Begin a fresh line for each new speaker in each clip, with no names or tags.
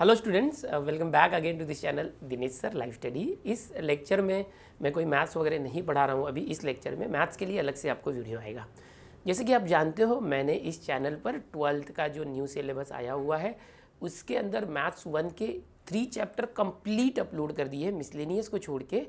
hello students welcome back again to this channel Dinesh sir life study इस lecture में मैं कोई मैथ्स वगैरह नहीं पढ़ा रहा हूँ अभी इस लेक्चर में मैथ्स के लिए अलग से आपको वीडियो आएगा जैसे कि आप जानते हो मैंने इस चैनल पर ट्वेल्थ का जो न्यू सिलेबस आया हुआ है उसके अंदर मैथ्स वन के थ्री चैप्टर कंप्लीट अपलोड कर दिए मिसलेनियस को छोड़ के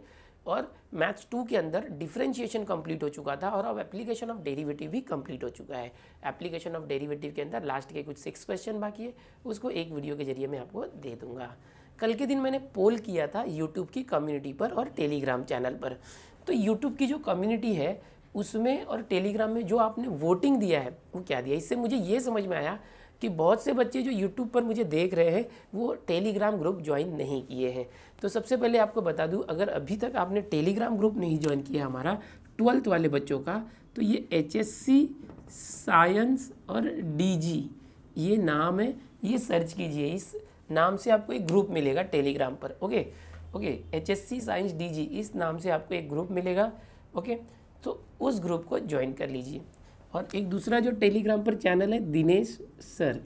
और मैथ्स टू के अंदर डिफ्रेंशिएशन कंप्लीट हो चुका था और अब एप्लीकेशन ऑफ डेरिवेटिव भी कंप्लीट हो चुका है एप्लीकेशन ऑफ डेरिवेटिव के अंदर लास्ट के कुछ सिक्स क्वेश्चन बाकी है उसको एक वीडियो के जरिए मैं आपको दे दूंगा कल के दिन मैंने पोल किया था यूट्यूब की कम्युनिटी पर और टेलीग्राम चैनल पर तो यूट्यूब की जो कम्युनिटी है उसमें और टेलीग्राम में जो आपने वोटिंग दिया है वो क्या दिया इससे मुझे ये समझ में आया कि बहुत से बच्चे जो यूट्यूब पर मुझे देख रहे हैं वो टेलीग्राम ग्रुप ज्वाइन नहीं किए हैं तो सबसे पहले आपको बता दूं अगर अभी तक आपने टेलीग्राम ग्रुप नहीं ज्वाइन किया हमारा ट्वेल्थ वाले बच्चों का तो ये एच साइंस और डी ये नाम है ये सर्च कीजिए इस नाम से आपको एक ग्रुप मिलेगा टेलीग्राम पर okay okay H S C science D इस नाम से आपको एक ग्रुप मिलेगा ओके तो उस ग्रुप को ज्वाइन कर लीजिए और एक दूसरा जो टेलीग्राम पर चैनल है दिनेश सर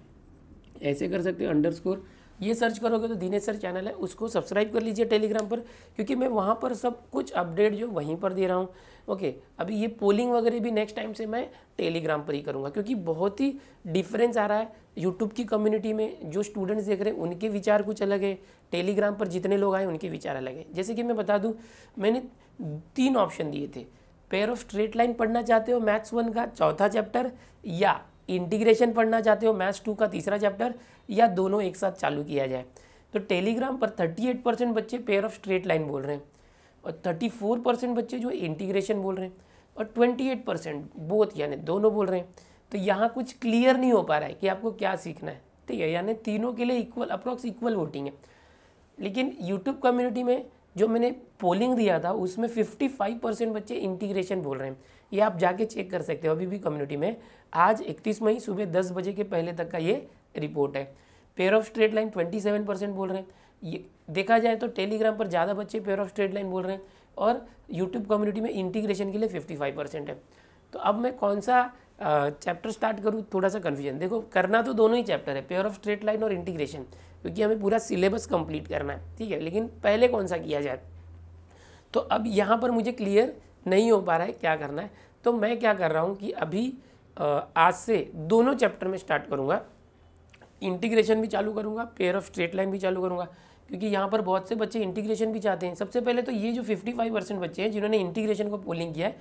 ऐसे कर सकते हो अंडर स्कोर ये सर्च करोगे तो दिनेश सर चैनल है उसको सब्सक्राइब कर लीजिए टेलीग्राम पर क्योंकि मैं वहाँ पर सब कुछ अपडेट जो वहीं पर दे रहा हूँ ओके अभी ये पोलिंग वगैरह भी नेक्स्ट टाइम से मैं टेलीग्राम पर ही करूँगा क्योंकि बहुत ही डिफरेंस आ रहा है यूट्यूब की कम्युनिटी में जो स्टूडेंट्स देख रहे हैं उनके विचार कुछ अलग है टेलीग्राम पर जितने लोग आए उनके विचार अलग है जैसे कि मैं बता दूँ मैंने तीन ऑप्शन दिए थे पेयर ऑफ स्ट्रेट लाइन पढ़ना चाहते हो मैथ्स वन का चौथा चैप्टर या इंटीग्रेशन पढ़ना चाहते हो मैथ्स टू का तीसरा चैप्टर या दोनों एक साथ चालू किया जाए तो टेलीग्राम पर 38 परसेंट बच्चे पेयर ऑफ स्ट्रेट लाइन बोल रहे हैं और 34 परसेंट बच्चे जो इंटीग्रेशन बोल रहे हैं और 28 परसेंट बोथ यानी दोनों बोल रहे हैं तो यहाँ कुछ क्लियर नहीं हो पा रहा है कि आपको क्या सीखना है ठीक है यानी तीनों के लिए इक्वल अप्रॉक्स इक्वल वोटिंग है लेकिन यूट्यूब कम्युनिटी में जो मैंने पोलिंग दिया था उसमें 55 परसेंट बच्चे इंटीग्रेशन बोल रहे हैं ये आप जाके चेक कर सकते हो अभी भी कम्युनिटी में आज 31 मई सुबह 10 बजे के पहले तक का ये रिपोर्ट है pair of straight line 27 percent बोल रहे हैं ये देखा जाए तो टेलीग्राम पर ज़्यादा बच्चे पेयर ऑफ स्ट्रेट लाइन बोल रहे हैं और यूट्यूब कम्युनिटी में इंटीग्रेशन के लिए फिफ्टी परसेंट है तो अब मैं कौन सा चैप्टर स्टार्ट करूँ थोड़ा सा कन्फ्यूजन देखो करना तो दोनों ही चैप्टर है पेयर ऑफ स्ट्रेट लाइन और इंटीग्रेशन क्योंकि हमें पूरा सिलेबस कंप्लीट करना है ठीक है लेकिन पहले कौन सा किया जाए तो अब यहाँ पर मुझे क्लियर नहीं हो पा रहा है क्या करना है तो मैं क्या कर रहा हूँ कि अभी आज से दोनों चैप्टर में स्टार्ट करूँगा इंटीग्रेशन भी चालू करूँगा पेयर ऑफ स्ट्रेट लाइन भी चालू करूँगा क्योंकि यहाँ पर बहुत से बच्चे इंटीग्रेशन भी चाहते हैं सबसे पहले तो ये जो 55 परसेंट बच्चे हैं जिन्होंने इंटीग्रेशन को पोलिंग किया है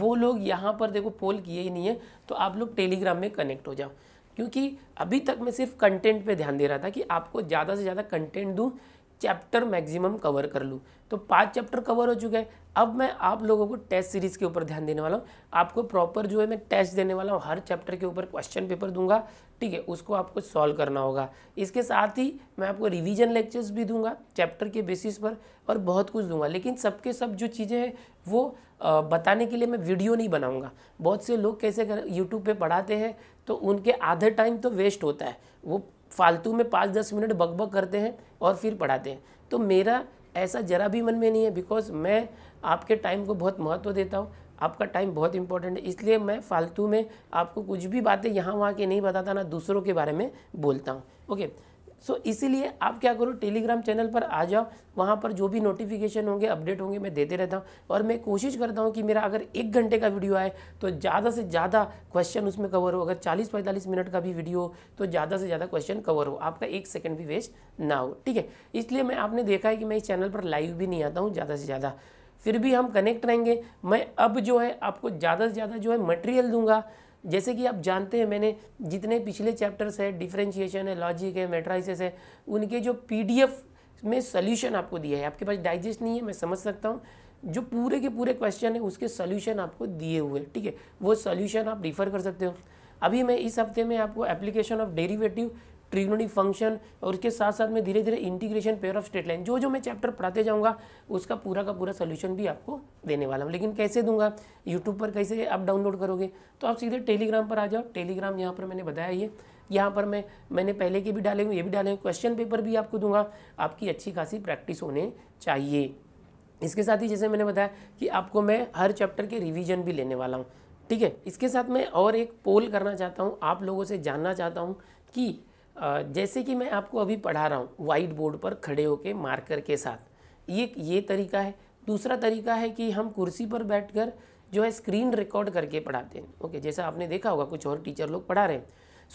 वो लोग यहाँ पर देखो पोल किए ही नहीं है तो आप लोग टेलीग्राम में कनेक्ट हो जाओ क्योंकि अभी तक मैं सिर्फ कंटेंट पे ध्यान दे रहा था कि आपको ज़्यादा से ज़्यादा कंटेंट दूँ चैप्टर मैक्सिमम कवर कर लूँ तो पांच चैप्टर कवर हो चुके हैं अब मैं आप लोगों को टेस्ट सीरीज़ के ऊपर ध्यान देने वाला हूँ आपको प्रॉपर जो है मैं टेस्ट देने वाला हूँ हर चैप्टर के ऊपर क्वेश्चन पेपर दूंगा ठीक है उसको आपको सॉल्व करना होगा इसके साथ ही मैं आपको रिवीजन लेक्चर्स भी दूंगा चैप्टर के बेसिस पर और बहुत कुछ दूंगा लेकिन सबके सब जो चीज़ें हैं वो बताने के लिए मैं वीडियो नहीं बनाऊँगा बहुत से लोग कैसे कर यूट्यूब पर पढ़ाते हैं तो उनके आधे टाइम तो वेस्ट होता है वो फालतू में पाँच दस मिनट बकबक करते हैं और फिर पढ़ाते हैं तो मेरा ऐसा ज़रा भी मन में नहीं है बिकॉज मैं आपके टाइम को बहुत महत्व देता हूँ आपका टाइम बहुत इंपॉर्टेंट है इसलिए मैं फालतू में आपको कुछ भी बातें यहाँ वहाँ के नहीं बताता ना दूसरों के बारे में बोलता हूँ ओके सो इसीलिए आप क्या करो टेलीग्राम चैनल पर आ जाओ वहाँ पर जो भी नोटिफिकेशन होंगे अपडेट होंगे मैं देते रहता हूँ और मैं कोशिश करता हूँ कि मेरा अगर एक घंटे का वीडियो आए तो ज़्यादा से ज़्यादा क्वेश्चन उसमें कवर हो अगर 40-45 मिनट का भी वीडियो हो तो ज़्यादा से ज़्यादा क्वेश्चन कवर हो आपका एक सेकेंड भी वेस्ट ना हो ठीक है इसलिए मैं आपने देखा है कि मैं इस चैनल पर लाइव भी नहीं आता हूँ ज़्यादा से ज़्यादा फिर भी हम कनेक्ट रहेंगे मैं अब जो है आपको ज़्यादा से ज़्यादा जो है मटेरियल दूंगा जैसे कि आप जानते हैं मैंने जितने पिछले चैप्टर्स है डिफ्रेंशिएशन है लॉजिक है मेट्राइसिस है उनके जो पी में सोल्यूशन आपको दिया है आपके पास डाइजेस्ट नहीं है मैं समझ सकता हूँ जो पूरे के पूरे क्वेश्चन है उसके सोल्यूशन आपको दिए हुए ठीक है वो सोल्यूशन आप रिफ़र कर सकते हो अभी मैं इस हफ्ते में आपको application of derivative trigonometric function और उसके साथ साथ में धीरे धीरे integration pair of straight line जो जो मैं चैप्टर पढ़ाते जाऊँगा उसका पूरा का पूरा सोल्यूशन भी आपको देने वाला हूँ लेकिन कैसे दूंगा यूट्यूब पर कैसे आप डाउनलोड करोगे तो आप सीधे टेलीग्राम पर आ जाओ टेलीग्राम यहाँ पर मैंने बताया ये यहाँ पर मैं मैंने पहले के भी डाले हुए ये भी डाले हुए क्वेश्चन पेपर भी आपको दूंगा आपकी अच्छी खासी प्रैक्टिस होने चाहिए इसके साथ ही जैसे मैंने बताया कि आपको मैं हर चैप्टर के रिवीजन भी लेने वाला हूँ ठीक है इसके साथ मैं और एक पोल करना चाहता हूँ आप लोगों से जानना चाहता हूँ कि जैसे कि मैं आपको अभी पढ़ा रहा हूँ वाइट बोर्ड पर खड़े होकर मार्कर के साथ ये ये तरीका है दूसरा तरीका है कि हम कुर्सी पर बैठकर जो है स्क्रीन रिकॉर्ड करके पढ़ाते हैं ओके जैसा आपने देखा होगा कुछ और टीचर लोग पढ़ा रहे हैं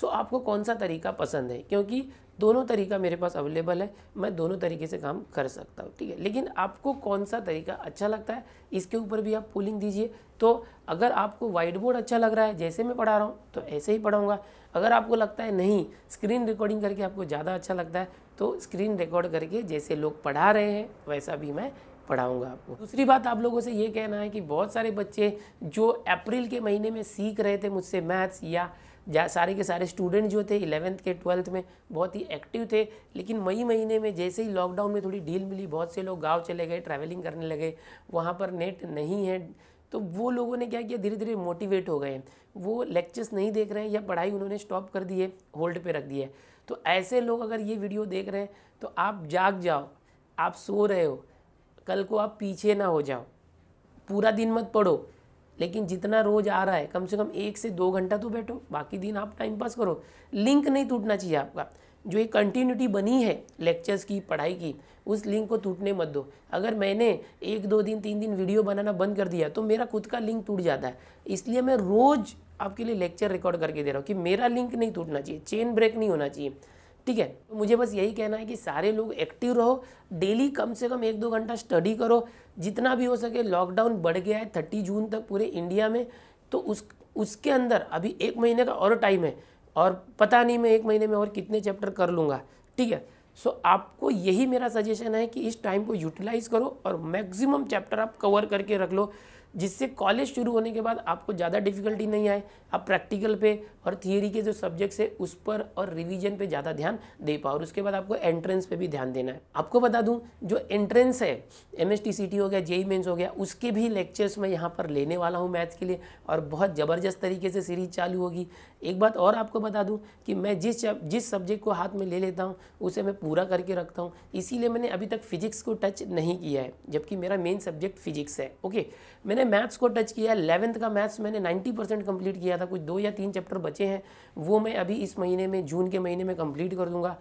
सो आपको कौन सा तरीका पसंद है क्योंकि दोनों तरीका मेरे पास अवेलेबल है मैं दोनों तरीके से काम कर सकता हूँ ठीक है लेकिन आपको कौन सा तरीका अच्छा लगता है इसके ऊपर भी आप पोलिंग दीजिए तो अगर आपको वाइट बोर्ड अच्छा लग रहा है जैसे मैं पढ़ा रहा हूँ तो ऐसे ही पढ़ाऊँगा अगर आपको लगता है नहीं स्क्रीन रिकॉर्डिंग करके आपको ज़्यादा अच्छा लगता है तो स्क्रीन रिकॉर्ड करके जैसे लोग पढ़ा रहे हैं वैसा भी मैं पढ़ाऊंगा आपको दूसरी बात आप लोगों से ये कहना है कि बहुत सारे बच्चे जो अप्रैल के महीने में सीख रहे थे मुझसे मैथ्स या जहाँ सारे के सारे स्टूडेंट जो थे इलेवेंथ के ट्वेल्थ में बहुत ही एक्टिव थे लेकिन मई महीने में जैसे ही लॉकडाउन में थोड़ी ढील मिली बहुत से लोग गाँव चले गए ट्रैवलिंग करने लगे वहाँ पर नेट नहीं है तो वो लोगों ने क्या किया धीरे धीरे मोटिवेट हो गए वो लेक्चर्स नहीं देख रहे हैं या पढ़ाई उन्होंने स्टॉप कर दी है होल्ड पर रख दी है तो ऐसे लोग अगर ये वीडियो देख रहे हैं तो आप जाग जाओ आप सो रहे हो कल को आप पीछे ना हो जाओ पूरा दिन मत पढ़ो लेकिन जितना रोज आ रहा है कम से कम एक से दो घंटा तो बैठो बाकी दिन आप टाइम पास करो लिंक नहीं टूटना चाहिए आपका जो एक कंटिन्यूटी बनी है लेक्चर्स की पढ़ाई की उस लिंक को टूटने मत दो अगर मैंने एक दो दिन तीन दिन वीडियो बनाना बंद कर दिया तो मेरा खुद का लिंक टूट जाता है इसलिए मैं रोज़ आपके लिए लेक्चर रिकॉर्ड करके दे रहा हूँ कि मेरा लिंक नहीं टूटना चाहिए चेन ब्रेक नहीं होना चाहिए ठीक है तो मुझे बस यही कहना है कि सारे लोग एक्टिव रहो डेली कम से कम एक दो घंटा स्टडी करो जितना भी हो सके लॉकडाउन बढ़ गया है थर्टी जून तक पूरे इंडिया में तो उस उसके अंदर अभी एक महीने का और टाइम है और पता नहीं मैं एक महीने में और कितने चैप्टर कर लूँगा ठीक है सो so, आपको यही मेरा सजेशन है कि इस टाइम को यूटिलाइज़ करो और मैक्सिमम चैप्टर आप कवर करके रख लो जिससे कॉलेज शुरू होने के बाद आपको ज़्यादा डिफिकल्टी नहीं आए आप प्रैक्टिकल पे और थियरी के जो सब्जेक्ट्स है उस पर और रिवीजन पे ज़्यादा ध्यान दे पाओ और उसके बाद आपको एंट्रेंस पे भी ध्यान देना है आपको बता दूं जो एंट्रेंस है एम एस हो गया जेई मेन्स e e हो गया उसके भी लेक्चर्स मैं यहाँ पर लेने वाला हूँ मैथ्स के लिए और बहुत ज़बरदस्त तरीके से सीरीज चालू होगी एक बात और आपको बता दूँ कि मैं जिस जिस सब्जेक्ट को हाथ में ले लेता हूँ उसे मैं पूरा करके रखता हूँ इसीलिए मैंने अभी तक फिजिक्स को टच नहीं किया है जबकि मेरा मेन सब्जेक्ट फिजिक्स है ओके मैंने मैथ्स को टच किया इलेवंथ का मैथ्स मैंने 90 परसेंट कम्प्लीट किया था कुछ दो या तीन चैप्टर बचे हैं वो मैं अभी इस महीने में जून के महीने में कंप्लीट कर दूंगा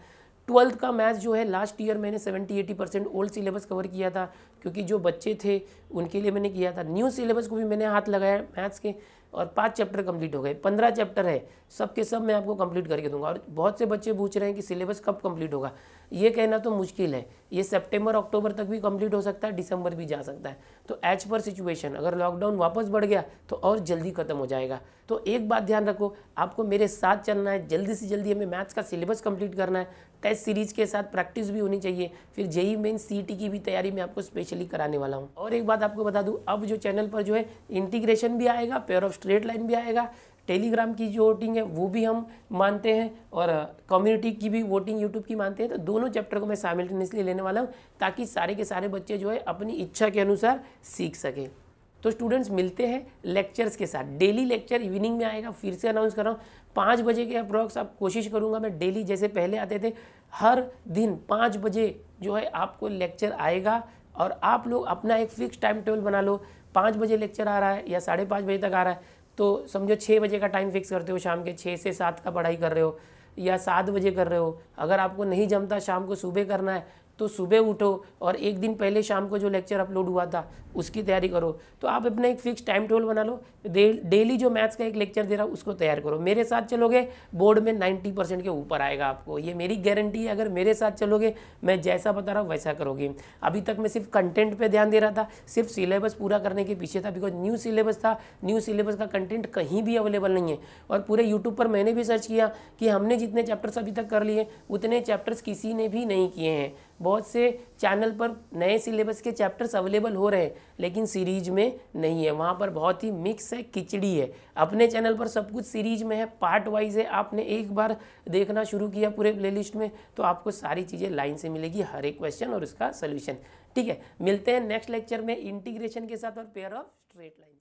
ट्वेल्थ का मैथ्स जो है लास्ट ईयर मैंने 70 80 परसेंट ओल्ड सिलेबस कवर किया था क्योंकि जो बच्चे थे उनके लिए मैंने किया था न्यू सिलेबस को भी मैंने हाथ लगाया मैथ्स के और पाँच चैप्टर कंप्लीट हो गए पंद्रह चैप्टर है सब के सब मैं आपको कंप्लीट करके दूंगा और बहुत से बच्चे पूछ रहे हैं कि सिलेबस कब कंप्लीट होगा ये कहना तो मुश्किल है ये सितंबर अक्टूबर तक भी कंप्लीट हो सकता है दिसंबर भी जा सकता है तो एज पर सिचुएशन अगर लॉकडाउन वापस बढ़ गया तो और जल्दी ख़त्म हो जाएगा तो एक बात ध्यान रखो आपको मेरे साथ चलना है जल्दी से जल्दी हमें मैथ्स का सिलेबस कंप्लीट करना है टेस्ट सीरीज के साथ प्रैक्टिस भी होनी चाहिए फिर जेई मेन सीटी की भी तैयारी मैं आपको स्पेशली कराने वाला हूँ और एक बात आपको बता दूँ अब जो चैनल पर जो है इंटीग्रेशन भी आएगा पेयर ऑफ स्ट्रेट लाइन भी आएगा टेलीग्राम की जो वोटिंग है वो भी हम मानते हैं और कम्युनिटी की भी वोटिंग यूट्यूब की मानते हैं तो दोनों चैप्टर को मैं इसलिए लेने वाला हूँ ताकि सारे के सारे बच्चे जो है अपनी इच्छा के अनुसार सीख सकें तो स्टूडेंट्स मिलते हैं लेक्चर्स के साथ डेली लेक्चर इवनिंग में आएगा फिर से अनाउंस कर रहा हूँ पाँच बजे के अप्रॉक्स आप कोशिश करूँगा मैं डेली जैसे पहले आते थे हर दिन पाँच बजे जो है आपको लेक्चर आएगा और आप लोग अपना एक फिक्स टाइम टेबल बना लो पाँच बजे लेक्चर आ रहा है या साढ़े पाँच बजे तक आ रहा है तो समझो छः बजे का टाइम फिक्स करते हो शाम के छः से सात का पढ़ाई कर रहे हो या सात बजे कर रहे हो अगर आपको नहीं जमता शाम को सुबह करना है तो सुबह उठो और एक दिन पहले शाम को जो लेक्चर अपलोड हुआ था उसकी तैयारी करो तो आप अपना एक फिक्स टाइम टेबल बना लो डेली जो मैथ्स का एक लेक्चर दे रहा हूँ उसको तैयार करो मेरे साथ चलोगे बोर्ड में 90 परसेंट के ऊपर आएगा आपको ये मेरी गारंटी है अगर मेरे साथ चलोगे मैं जैसा बता रहा हूँ वैसा करोगे अभी तक मैं सिर्फ कंटेंट पर ध्यान दे रहा था सिर्फ सिलेबस पूरा करने के पीछे था बिकॉज न्यू सिलेबस था न्यू सिलेबस का कंटेंट कहीं भी अवेलेबल नहीं है और पूरे यूट्यूब पर मैंने भी सर्च किया कि हमने जितने चैप्टर्स अभी तक कर लिए उतने चैप्टर्स किसी ने भी नहीं किए हैं बहुत से चैनल पर नए सिलेबस के चैप्टर्स अवेलेबल हो रहे हैं लेकिन सीरीज में नहीं है वहाँ पर बहुत ही मिक्स है किचड़ी है अपने चैनल पर सब कुछ सीरीज में है पार्ट वाइज है आपने एक बार देखना शुरू किया पूरे प्लेलिस्ट में तो आपको सारी चीज़ें लाइन से मिलेगी हर एक क्वेश्चन और उसका सोल्यूशन ठीक है मिलते हैं नेक्स्ट लेक्चर में इंटीग्रेशन के साथ और पेयर ऑफ स्ट्रेट लाइन